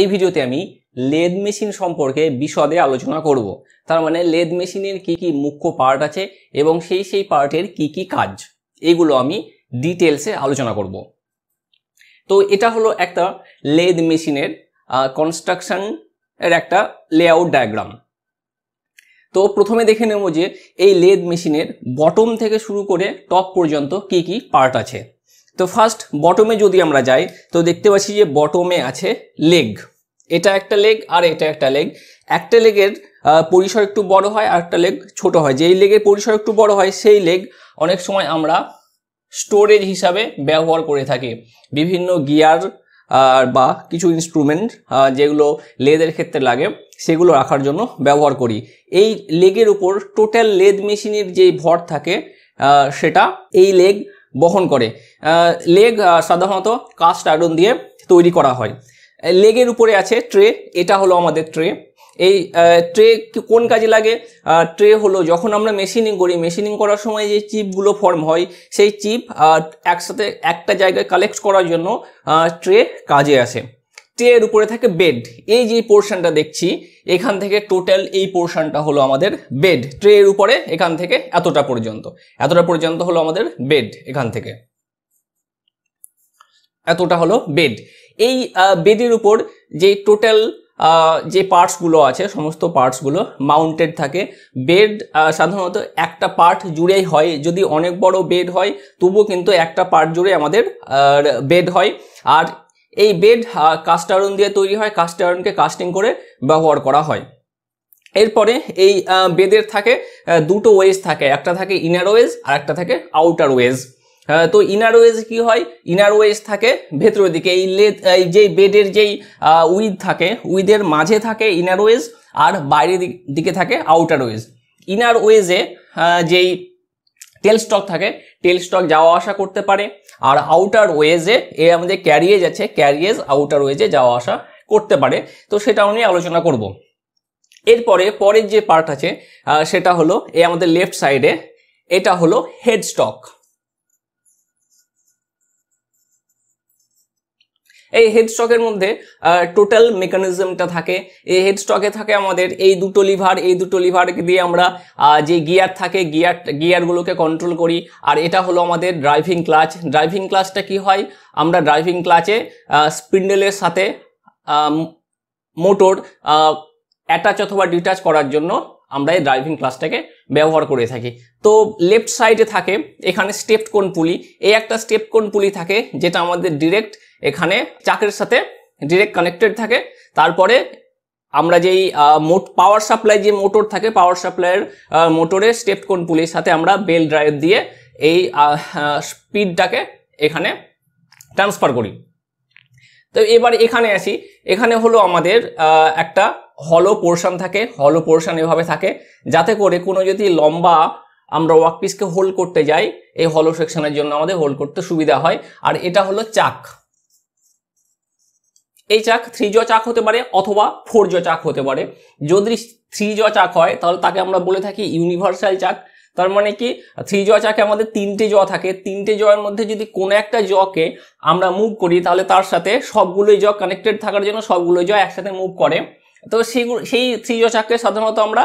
এই ভিডিওতে আমি লেদ মেশিন সম্পর্কে বিশদে আলোচনা করব তার মানে লেদ মেশিনের কি কি মুখ্য পার্ট আছে এবং সেই সেই পার্টের কি কি কাজ এগুলো আমি ডিটেলসে আলোচনা করব তো এটা হলো একটা লেদ মেশিনের কনস্ট্রাকশন এর একটা লেআউট ডায়াগ্রাম তো প্রথমে দেখে নেব যে এই লেদ মেশিনের বটম থেকে শুরু করে টপ পর্যন্ত কি কি পার্ট আছে তো ফার্স্ট বটমে যদি আমরা যাই তো দেখতে পাচ্ছি যে বটমে আছে লেগ এটা একটা লেগ আর এটা একটা লেগ একটা লেগের পরিসর একটু বড় হয় আর একটা লেগ ছোট হয় যেই লেগের পরিসর একটু বড় হয় সেই লেগ অনেক সময় আমরা স্টোরেজ হিসাবে ব্যবহার করে থাকি বিভিন্ন গিয়ার আর বা কিছু ইনস্ট্রুমেন্ট যেগুলো লেদের ক্ষেত্রে লাগে সেগুলো রাখার জন্য ব্যবহার করি এই লেগের উপর টোটাল লেদ মেশিনের যে ভর থাকে সেটা এই লেগ বহন করে লেগ সাধারণত কাস্ট আয়রন দিয়ে তৈরি করা হয় লেগের উপরে আছে ট্রে এটা হলো আমাদের ট্রে এই ট্রে কোন কাজে লাগে ট্রে হলো যখন আমরা মেশিনিং করি মেশিনিং করার সময় যে চিপগুলো ফর্ম হয় সেই চিপ একসাথে একটা জায়গায় কালেক্ট করার জন্য ট্রে কাজে আসে ট্রের উপরে থাকে বেড এই যে পোর্শনটা দেখছি এখান থেকে টোটাল এই পোর্শনটা হলো আমাদের বেড ট্রে এর উপরে এখান থেকে এতটা পর্যন্ত এতটা পর্যন্ত হলো আমাদের বেড এখান থেকে এতটা হলো বেড এই বেডের উপর যে টোটাল যে পার্টসগুলো আছে সমস্ত পার্টসগুলো মাউন্টেড থাকে বেড সাধারণত একটা পার্ট জুড়েই হয় যদি অনেক বড় বেড হয় তবুও কিন্তু একটা পার্ট জুড়ে আমাদের বেড হয় আর এই বেড কাস্ট আয়রন দিয়ে তৈরি হয় কাস্ট আয়রনকে কাস্টিং করে ব্যবহার করা হয় এরপরে এই বেদের থাকে দুটো ওয়েজ থাকে একটা থাকে ইনার ওয়েজ আর একটা থাকে আউটার ওয়েজ তো ইনার ওয়েজ কি হয় ইনার ওয়েজ থাকে ভেতরের দিকে এই লেদ এই যে বেডের যেই উইথ থাকে উইদের মাঝে থাকে ইনার ওয়েজ আর বাইরের দিকে থাকে আউটার ওয়েজ ইনার ওয়েজে যেই টেল স্টক থাকে টেল স্টক যাওয়া আসা করতে পারে আর আউটার ওয়েজে এ আমাদের ক্যারিয়েজ আছে ক্যারিয়েজ আউটার ওয়েজে যাওয়া আসা করতে পারে তো সেটাও নিয়ে আলোচনা করব এরপরে পরের যে পার্ট আছে সেটা হলো এ আমাদের লেফট সাইডে এটা হলো হেড স্টক এই হেডস্টকের মধ্যে টোটাল মেকানিজমটা থাকে এই হেডস্টকে থাকে আমাদের এই দুটো লিভার এই দুটো লিভার দিয়ে আমরা যে গিয়ার থাকে গিয়ার গিয়ারগুলোকে কন্ট্রোল করি আর এটা হলো আমাদের ড্রাইভিং ক্লাচ ড্রাইভিং ক্লাচটা কি হয় আমরা ড্রাইভিং ক্লাচে স্পিন্ডেলের সাথে মোটর অ্যাটাচ অথবা ডিটাচ করার জন্য আমরা এই ড্রাইভিং ক্লাসটাকে ব্যবহার করে থাকি তো লেফট সাইডে থাকে এখানে স্টেপ কোন পুলি এই একটা স্টেপ কোন পুলি থাকে যেটা আমাদের ডিরেক্ট এখানে চাকের সাথে ডিরেক্ট কানেক্টেড থাকে তারপরে আমরা যেই মোট পাওয়ার সাপ্লাই যে মোটর থাকে পাওয়ার সাপ্লাইয়ের মোটরে স্টেপ কোন পুলির সাথে আমরা বেল ড্রাইভ দিয়ে এই স্পিডটাকে এখানে ট্রান্সফার করি তো এবার এখানে আসি এখানে হলো আমাদের একটা হলো পোর্শন থাকে হলো পোর্শন এভাবে থাকে যাতে করে কোনো যদি লম্বা আমরা ওয়ার্ক পিসকে হোল্ড করতে যাই এই হলো সেকশনের জন্য আমাদের হোল্ড করতে সুবিধা হয় আর এটা হলো চাক এই চাক থ্রি জ চাক হতে পারে অথবা ফোর জ চাক হতে পারে যদি থ্রি জ চাক হয় তাহলে তাকে আমরা বলে থাকি ইউনিভার্সাল চাক তার মানে কি থ্রি জ চাকে আমাদের তিনটে জ থাকে তিনটে জয়ের মধ্যে যদি কোনো একটা জকে আমরা মুভ করি তাহলে তার সাথে সবগুলোই জ কানেক্টেড থাকার জন্য সবগুলোই জ একসাথে মুভ করে তো সেইগুলো সেই সিজিও চাককে সাধারণত আমরা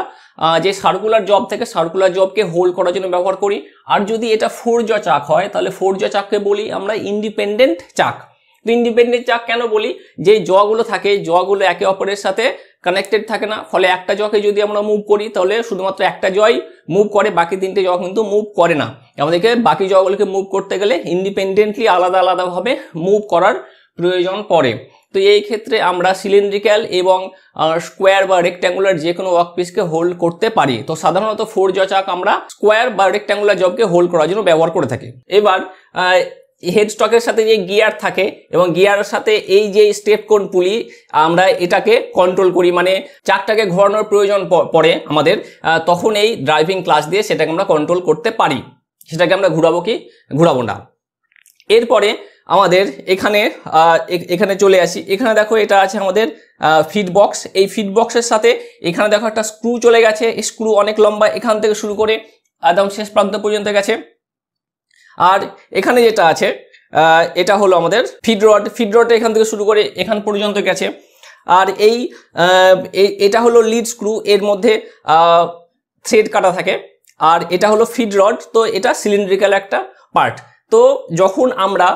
যে সার্কুলার জব থেকে সার্কুলার জবকে হোল্ড করার জন্য ব্যবহার করি আর যদি এটা ফোর জ চাক হয় তাহলে ফোর জ চাককে বলি আমরা ইন্ডিপেন্ডেন্ট চাক তো ইন্ডিপেন্ডেন্ট চাক কেন বলি যে জগুলো থাকে জগুলো একে অপরের সাথে কানেক্টেড থাকে না ফলে একটা জকে যদি আমরা মুভ করি তাহলে শুধুমাত্র একটা জয় মুভ করে বাকি তিনটে জ কিন্তু মুভ করে না আমাদেরকে বাকি জগুলোকে মুভ করতে গেলে ইন্ডিপেন্ডেন্টলি আলাদা আলাদাভাবে মুভ করার প্রয়োজন পড়ে তো এই ক্ষেত্রে আমরা সিলিন্ড্রিক্যাল এবং স্কোয়ার বা রেক্ট্যাঙ্গুলার যে কোনো ওয়ার্কপিসকে হোল্ড করতে পারি তো সাধারণত ফোর জচাক আমরা স্কোয়ার বা রেক্ট্যাঙ্গুলার জবকে হোল্ড করার জন্য ব্যবহার করে থাকি এবার হেডস্টকের সাথে যে গিয়ার থাকে এবং গিয়ারের সাথে এই যে স্টেপ কোন পুলি আমরা এটাকে কন্ট্রোল করি মানে চাকটাকে ঘোরানোর প্রয়োজন পড়ে আমাদের তখন এই ড্রাইভিং ক্লাস দিয়ে সেটাকে আমরা কন্ট্রোল করতে পারি সেটাকে আমরা ঘুরাবো কি ঘুরাবো না এরপরে আমাদের এখানে এখানে চলে আসি এখানে দেখো এটা আছে আমাদের ফিডবক্স এই ফিডবক্সের সাথে এখানে দেখো একটা স্ক্রু চলে গেছে স্ক্রু অনেক লম্বা এখান থেকে শুরু করে একদম শেষ প্রান্ত পর্যন্ত গেছে আর এখানে যেটা আছে এটা হলো আমাদের ফিড রড ফিড রড এখান থেকে শুরু করে এখান পর্যন্ত গেছে আর এই এটা হলো লিড স্ক্রু এর মধ্যে থ্রেড কাটা থাকে আর এটা হলো ফিড রড তো এটা সিলিন্ড্রিক্যাল একটা পার্ট তো যখন আমরা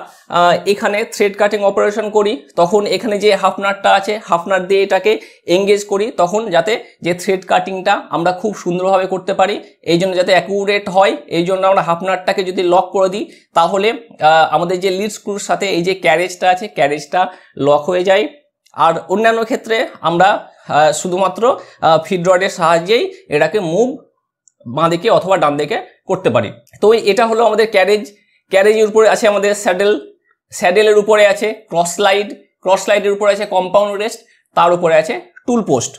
এখানে থ্রেড কাটিং অপারেশন করি তখন এখানে যে হাফনারটা আছে হাফনার দিয়ে এটাকে এঙ্গেজ করি তখন যাতে যে থ্রেড কাটিংটা আমরা খুব সুন্দরভাবে করতে পারি এই জন্য যাতে অ্যাকুরেট হয় এই জন্য আমরা হাফনারটাকে যদি লক করে দিই তাহলে আমাদের যে লিড স্ক্রুর সাথে এই যে ক্যারেজটা আছে ক্যারেজটা লক হয়ে যায় আর অন্যান্য ক্ষেত্রে আমরা শুধুমাত্র ফিডরডের সাহায্যেই এটাকে মুভ বাঁ দিকে অথবা ডান দিকে করতে পারি তো এটা হলো আমাদের ক্যারেজ ক্যারেজের উপরে আছে আমাদের স্যাডেল স্যাডেলের উপরে আছে ক্রস স্লাইড ক্রস স্লাইডের উপরে আছে কম্পাউন্ড রেস্ট তার উপরে আছে টুল পোস্ট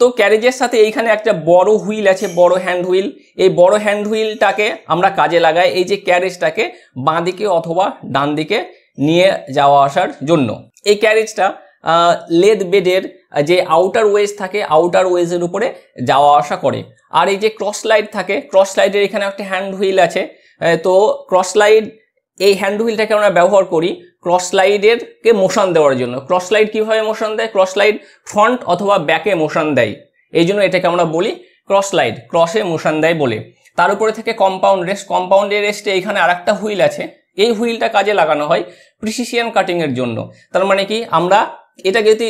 তো ক্যারেজের সাথে এইখানে একটা বড় হুইল আছে বড় হ্যান্ড হুইল এই বড় হ্যান্ড হুইলটাকে আমরা কাজে লাগাই এই যে ক্যারেজটাকে বাঁ দিকে অথবা ডান দিকে নিয়ে যাওয়া আসার জন্য এই ক্যারেজটা লেদ বেডের যে আউটার ওয়েজ থাকে আউটার ওয়েজের উপরে যাওয়া আসা করে আর এই যে ক্রস লাইট থাকে ক্রস লাইটের এখানে একটা হ্যান্ড হুইল আছে তো ক্রস লাইট এই হ্যান্ড হুইলটাকে আমরা ব্যবহার করি ক্রস কে মোশন দেওয়ার জন্য ক্রস লাইট কীভাবে মোশন দেয় ক্রস লাইট ফ্রন্ট অথবা ব্যাকে মোশন দেয় এই জন্য এটাকে আমরা বলি ক্রস লাইট ক্রসে মোশন দেয় বলে তার উপরে থেকে কম্পাউন্ড রেস্ট কম্পাউন্ডের রেস্টে এখানে আরেকটা হুইল আছে এই হুইলটা কাজে লাগানো হয় প্রিসিসিয়ান কাটিংয়ের জন্য তার মানে কি আমরা এটাকে যদি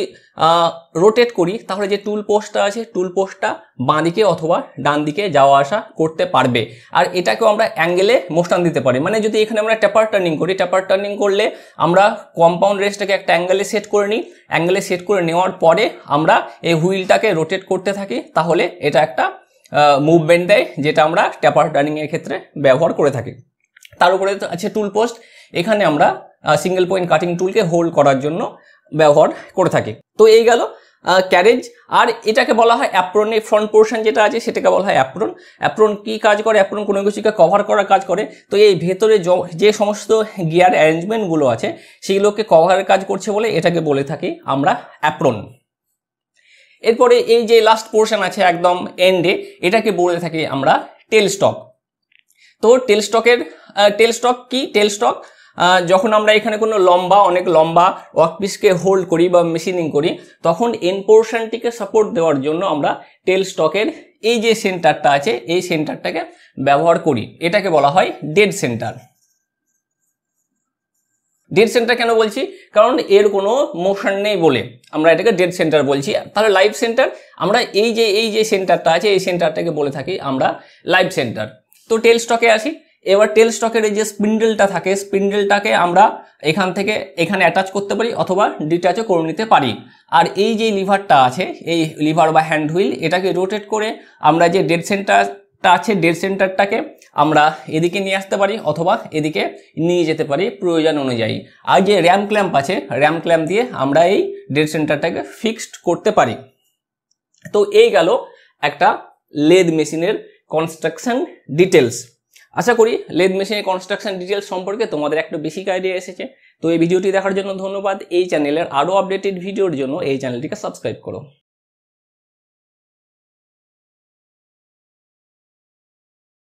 রোটেট করি তাহলে যে টুল পোস্টটা আছে টুল পোস্টটা বাঁ দিকে অথবা ডান দিকে যাওয়া আসা করতে পারবে আর এটাকেও আমরা অ্যাঙ্গেলে মোস্টান দিতে পারি মানে যদি এখানে আমরা ট্যাপার টার্নিং করি ট্যাপার টার্নিং করলে আমরা কম্পাউন্ড রেসটাকে একটা অ্যাঙ্গেলে সেট করে নিই অ্যাঙ্গেলে সেট করে নেওয়ার পরে আমরা এই হুইলটাকে রোটেট করতে থাকি তাহলে এটা একটা মুভমেন্ট দেয় যেটা আমরা ট্যাপার টার্নিংয়ের ক্ষেত্রে ব্যবহার করে থাকি তার উপরে আছে টুল পোস্ট এখানে আমরা সিঙ্গেল পয়েন্ট কাটিং টুলকে হোল্ড করার জন্য ব্যবহার করে থাকে তো এই গেল ক্যারেজ আর এটাকে বলা হয় অ্যাপ্রনের ফ্রন্ট পোর্শন যেটা আছে সেটাকে বলা হয় অ্যাপ্রন অ্যাপ্রন কি কাজ করে অ্যাপ্রন কোনো কিছুকে কভার করার কাজ করে তো এই ভেতরে যে সমস্ত গিয়ার অ্যারেঞ্জমেন্টগুলো আছে সেগুলোকে কভারের কাজ করছে বলে এটাকে বলে থাকি আমরা অ্যাপ্রন এরপরে এই যে লাস্ট পোর্শন আছে একদম এন্ডে এটাকে বলে থাকি আমরা টেলস্টক তো টেলস্টকের টেলস্টক কি টেলস্টক যখন আমরা এখানে কোনো লম্বা অনেক লম্বা ওয়াকপিসকে হোল্ড করি বা মেশিনিং করি তখন এন পোর্শনটিকে সাপোর্ট দেওয়ার জন্য আমরা টেল স্টকের এই যে সেন্টারটা আছে এই সেন্টারটাকে ব্যবহার করি এটাকে বলা হয় ডেড সেন্টার ডেড সেন্টার কেন বলছি কারণ এর কোনো মোশন নেই বলে আমরা এটাকে ডেড সেন্টার বলছি তাহলে লাইভ সেন্টার আমরা এই যে এই যে সেন্টারটা আছে এই সেন্টারটাকে বলে থাকি আমরা লাইভ সেন্টার তো টেল স্টকে আসি এবার টেল স্টকের এই যে স্পিন্ডেলটা থাকে স্পিন্ডেলটাকে আমরা এখান থেকে এখানে অ্যাটাচ করতে পারি অথবা ডিট্যাচও করে নিতে পারি আর এই যে লিভারটা আছে এই লিভার বা হ্যান্ড হুইল এটাকে রোটেট করে আমরা যে ডেড সেন্টারটা আছে ডেড সেন্টারটাকে আমরা এদিকে নিয়ে আসতে পারি অথবা এদিকে নিয়ে যেতে পারি প্রয়োজন অনুযায়ী আর যে র্যাম ক্ল্যাম্প আছে র্যাম ক্ল্যাম্প দিয়ে আমরা এই ডেড সেন্টারটাকে ফিক্সড করতে পারি তো এই গেল একটা লেদ মেশিনের কনস্ট্রাকশন ডিটেলস আশা করি লেদ মেশিনের কনস্ট্রাকশন ডিটেলস সম্পর্কে তোমাদের একটু বেশি আইডিয়া এসেছে তো এই ভিডিওটি দেখার জন্য ধন্যবাদ এই চ্যানেলের আরও আপডেটেড ভিডিওর জন্য এই চ্যানেলটিকে সাবস্ক্রাইব করো